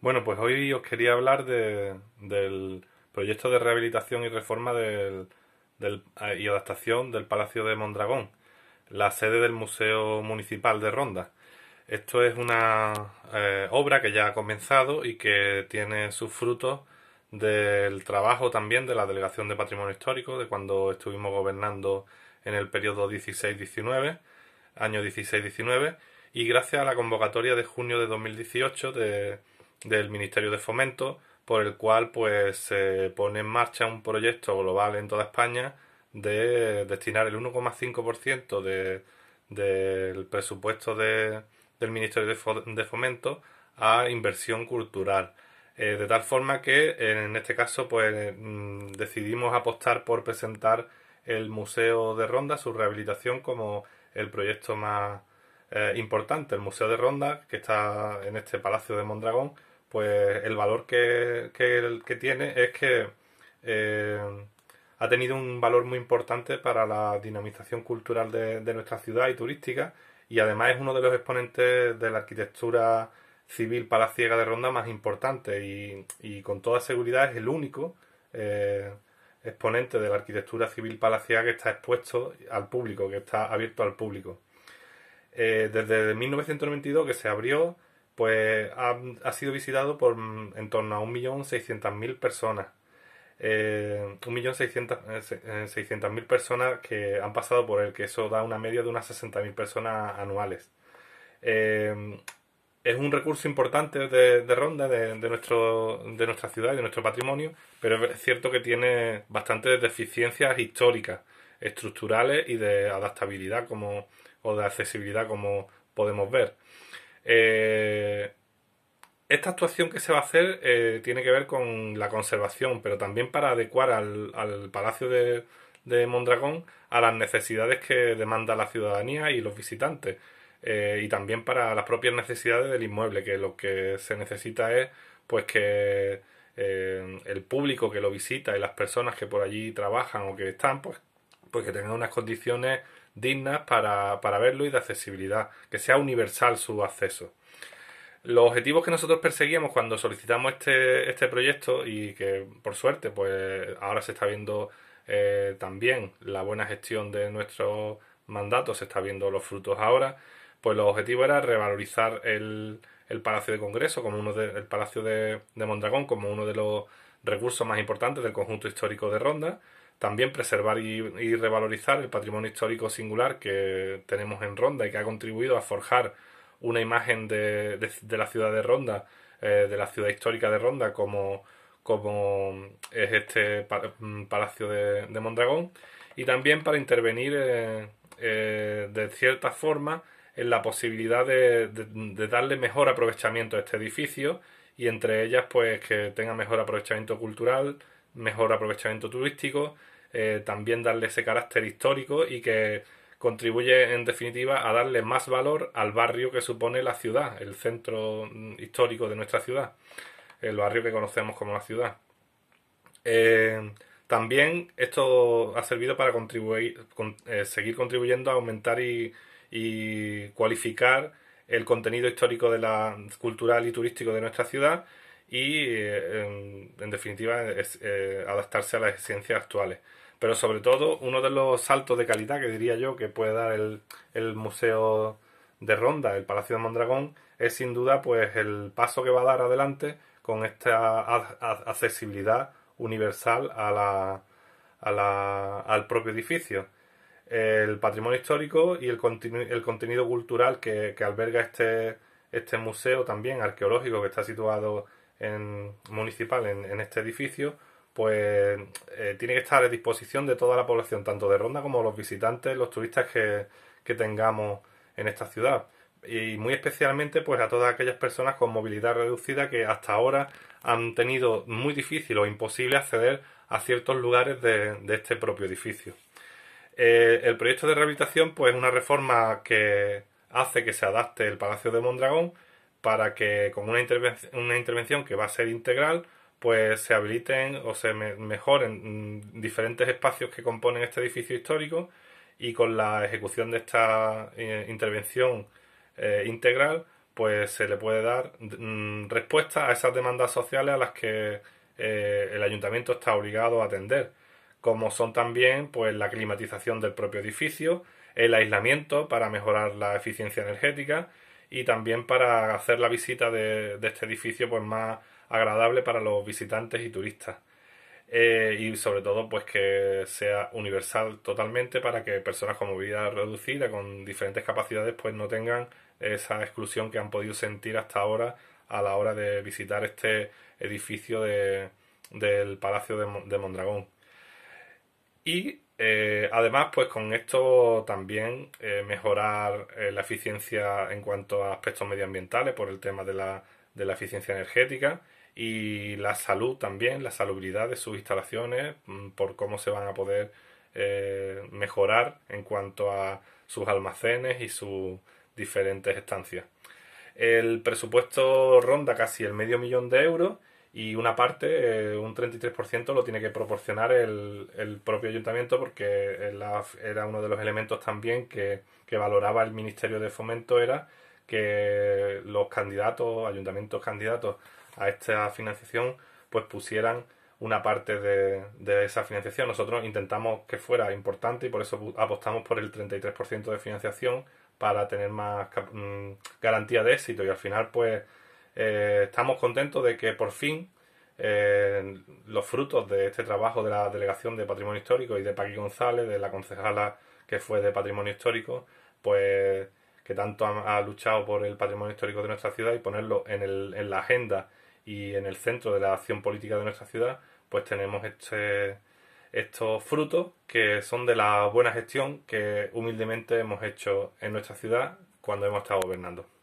Bueno, pues hoy os quería hablar del proyecto de rehabilitación y reforma del, del, ah, y adaptación del Palacio de Mondragón, la sede del Museo Municipal de Ronda. Esto es una eh, obra que ya ha comenzado y que tiene sus frutos del trabajo también de la Delegación de Patrimonio Histórico, de cuando estuvimos gobernando en el periodo 16-19, año 16-19, y gracias a la convocatoria de junio de 2018 de del Ministerio de Fomento, por el cual pues se pone en marcha un proyecto global en toda España de destinar el 1,5% del presupuesto del Ministerio de, Fomento a inversión cultural. Eh, de tal forma que en este caso pues mm, decidimos apostar por presentar el Museo de Ronda, su rehabilitación como el proyecto más eh, importante. El Museo de Ronda, que está en este Palacio de Mondragón, pues el valor que, tiene es que eh, ha tenido un valor muy importante para la dinamización cultural de, nuestra ciudad y turística y además es uno de los exponentes de la arquitectura civil palaciega de Ronda más importante y, con toda seguridad es el único eh, exponente de la arquitectura civil palaciega que está expuesto al público, que está abierto al público. Eh, desde 1992 que se abrió, pues ha, sido visitado por mm, en torno a 1.600.000 personas. 1.600.000 eh, eh, eh, personas que han pasado por él, que eso da una media de unas 60.000 personas anuales. es un recurso importante de, Ronda, de, nuestro, de nuestra ciudad y de nuestro patrimonio, pero es cierto que tiene bastantes deficiencias históricas, estructurales y de adaptabilidad como, o de accesibilidad, como podemos ver. Eh, esta actuación que se va a hacer eh, tiene que ver con la conservación, pero también para adecuar al, Palacio de, Mondragón a las necesidades que demanda la ciudadanía y los visitantes, eh, y también para las propias necesidades del inmueble, que lo que se necesita es pues que el público que lo visita y las personas que por allí trabajan o que están, pues pues que tenga unas condiciones dignas para, verlo y de accesibilidad, que sea universal su acceso. Los objetivos que nosotros perseguíamos cuando solicitamos este, este proyecto y que por suerte pues ahora se está viendo eh, también la buena gestión de nuestro mandato, se está viendo los frutos ahora, pues los objetivos era revalorizar el, Palacio de Congreso, como uno de, Palacio de Mondragón como uno de los recursos más importantes del conjunto histórico de Ronda, también preservar y, revalorizar el patrimonio histórico singular que tenemos en Ronda y que ha contribuido a forjar una imagen de, la ciudad de Ronda, eh, de la ciudad histórica de Ronda, como, como es este mm, Palacio de, Mondragón, y también para intervenir eh, eh, de cierta forma en la posibilidad de darle mejor aprovechamiento a este edificio y entre ellas pues que tenga mejor aprovechamiento cultural, mejor aprovechamiento turístico, eh, también darle ese carácter histórico y que contribuye en definitiva a darle más valor al barrio que supone la ciudad, el centro mm, histórico de nuestra ciudad, el barrio que conocemos como la ciudad. Eh, también esto ha servido para contribuir, eh, seguir contribuyendo a aumentar y, y cualificar el contenido histórico de la, cultural y turístico de nuestra ciudad y, eh, en, definitiva, es, eh, adaptarse a las exigencias actuales. Pero sobre todo, uno de los saltos de calidad que diría yo que puede dar el, Museo de Ronda, el Palacio de Mondragón, es sin duda pues el paso que va a dar adelante con esta accesibilidad universal al propio edificio el patrimonio histórico y el, contenido cultural que, alberga este, este, museo también arqueológico que está situado en, municipal en, este edificio, pues eh, tiene que estar a disposición de toda la población, tanto de Ronda como los visitantes, los turistas que, tengamos en esta ciudad y muy especialmente pues a todas aquellas personas con movilidad reducida que hasta ahora han tenido muy difícil o imposible acceder a ciertos lugares de este propio edificio. Eh, el proyecto de rehabilitación pues es una reforma que hace que se adapte el Palacio de Mondragón para que con una, intervención que va a ser integral pues se habiliten o se mejoren mm, diferentes espacios que componen este edificio histórico y con la ejecución de esta eh, intervención eh, integral pues se le puede dar mm, respuesta a esas demandas sociales a las que el ayuntamiento está obligado a atender como son también pues, la climatización del propio edificio, el aislamiento para mejorar la eficiencia energética y también para hacer la visita de, este edificio pues, más agradable para los visitantes y turistas. Eh, y sobre todo pues que sea universal totalmente para que personas con movilidad reducida con diferentes capacidades pues no tengan esa exclusión que han podido sentir hasta ahora a la hora de visitar este edificio del Palacio de Mondragón. Y eh, además, pues con esto también eh, mejorar eh, la eficiencia en cuanto a aspectos medioambientales por el tema de la, de la eficiencia energética y la salud también, la salubridad de sus instalaciones, mm, por cómo se van a poder mejorar en cuanto a sus almacenes y sus diferentes estancias. El presupuesto ronda casi el medio millón de euros y una parte, eh, un 33%, lo tiene que proporcionar el, el propio ayuntamiento porque era uno de los elementos también que, valoraba el Ministerio de Fomento era que los candidatos, ayuntamientos candidatos a esta financiación, pues pusieran una parte de, de esa financiación. Nosotros intentamos que fuera importante y por eso apostamos por el 33% de financiación para tener más mm, garantía de éxito y al final pues eh, estamos contentos de que por fin eh, los frutos de este trabajo de la Delegación de Patrimonio Histórico y de Paqui González, de la concejala que fue de Patrimonio Histórico, pues que tanto ha, luchado por el patrimonio histórico de nuestra ciudad y ponerlo en, el, en la agenda y en el centro de la acción política de nuestra ciudad, pues tenemos este, estos frutos que son de la buena gestión que humildemente hemos hecho en nuestra ciudad cuando hemos estado gobernando.